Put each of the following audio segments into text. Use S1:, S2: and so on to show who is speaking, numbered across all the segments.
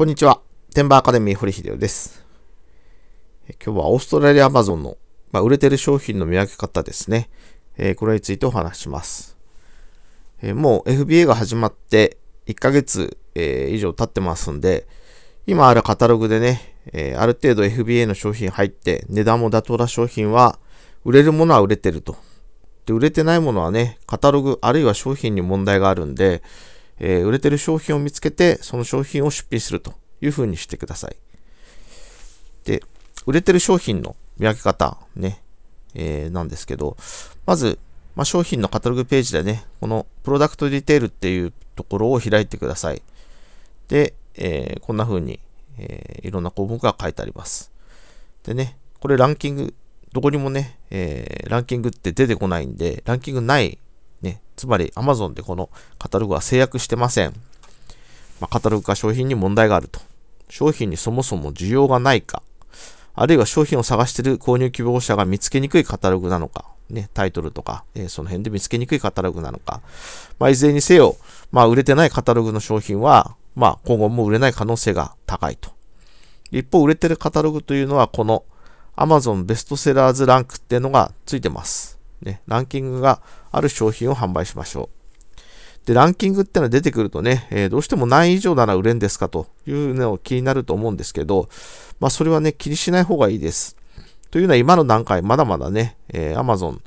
S1: こんにちは。テンバーアカデミー堀秀夫です。今日はオーストラリアアマゾンの、まあ、売れてる商品の見分け方ですね。えー、これについてお話します。えー、もう FBA が始まって1ヶ月、えー、以上経ってますんで、今あるカタログでね、えある程度 FBA の商品入って値段も妥当な商品は売れるものは売れてると。で、売れてないものはね、カタログあるいは商品に問題があるんで、えー、売れてる商品を見つけて、その商品を出品するというふうにしてください。で、売れてる商品の見分け方、ね、えー、なんですけど、まず、まあ、商品のカタログページでね、このプロダクトディテールっていうところを開いてください。で、えー、こんな風に、えー、いろんな項目が書いてあります。でね、これランキング、どこにもね、えー、ランキングって出てこないんで、ランキングないつまり Amazon でこのカタログは制約してません。まあ、カタログか商品に問題があると。商品にそもそも需要がないか。あるいは商品を探している購入希望者が見つけにくいカタログなのか。ね、タイトルとか、えー、その辺で見つけにくいカタログなのか。まあ、いずれにせよ、まあ、売れてないカタログの商品は、まあ、今後も売れない可能性が高いと。一方、売れてるカタログというのは、この Amazon ベストセラーズランクっていうのがついてます。ね、ランキングがある商品を販売しましょう。で、ランキングってのは出てくるとね、えー、どうしても何位以上なら売れんですかというのを気になると思うんですけど、まあそれはね、気にしない方がいいです。というのは今の段階、まだまだね、えー、Amazon、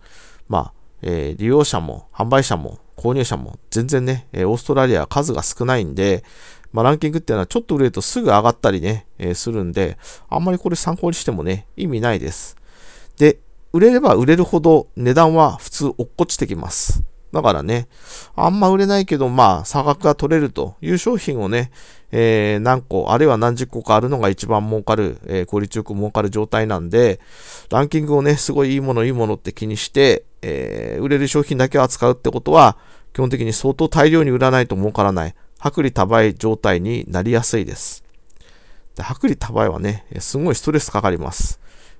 S1: まあ、えー、利用者も販売者も購入者も全然ね、えオーストラリアは数が少ないんで、まあ、ランキングっていうのはちょっと売れるとすぐ上がったりね、えー、するんで、あんまりこれ参考にしてもね、意味ないです。で、売れれば売れるほど値段は普通落っこちてきます。だからね、あんま売れないけど、まあ、差額が取れるという商品をね、えー、何個、あるいは何十個かあるのが一番儲かる、えー、効率よく儲かる状態なんで、ランキングをね、すごいいいもの、いいものって気にして、えー、売れる商品だけを扱うってことは、基本的に相当大量に売らないと儲からない、薄利多売状態になりやすいです。で薄利多売はね、すごいストレスかかります。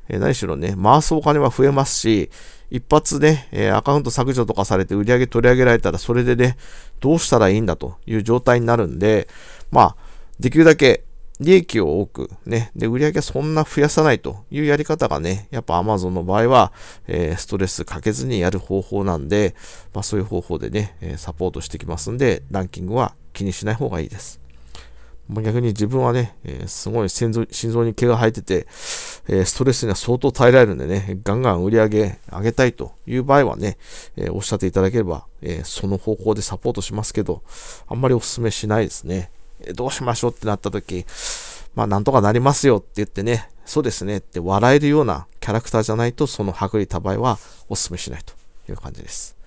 S1: えー、何しろね、回すお金は増えますし、一発ね、えアカウント削除とかされて売り上げ取り上げられたら、それでね、どうしたらいいんだという状態になるんで、まあ、できるだけ利益を多く、ね、で、売り上げはそんな増やさないというやり方がね、やっぱ Amazon の場合は、えー、ストレスかけずにやる方法なんで、まあそういう方法でね、サポートしてきますんで、ランキングは気にしない方がいいです。逆に自分はね、えー、すごい心臓心臓に毛が生えてて、えー、ストレスには相当耐えられるんでね、ガンガン売り上げ上げたいという場合はね、えー、おっしゃっていただければ、えその方向でサポートしますけど、あんまりお勧めしないですね。えどうしましょうってなった時、まあなんとかなりますよって言ってね、そうですねって笑えるようなキャラクターじゃないと、その薄た多合はお勧めしないという感じです。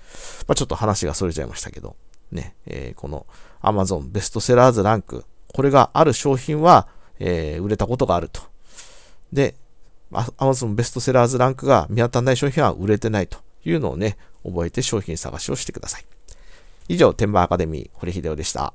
S1: まあちょっと話が逸れちゃいましたけど、ね、えこの Amazon ベストセラーズランクこれがある商品は、えー、売れたことがあると。で、Amazon ベストセラーズランクが見当たらない商品は売れてないというのをね、覚えて商品探しをしてください。以上、天板アカデミー、堀秀夫でした。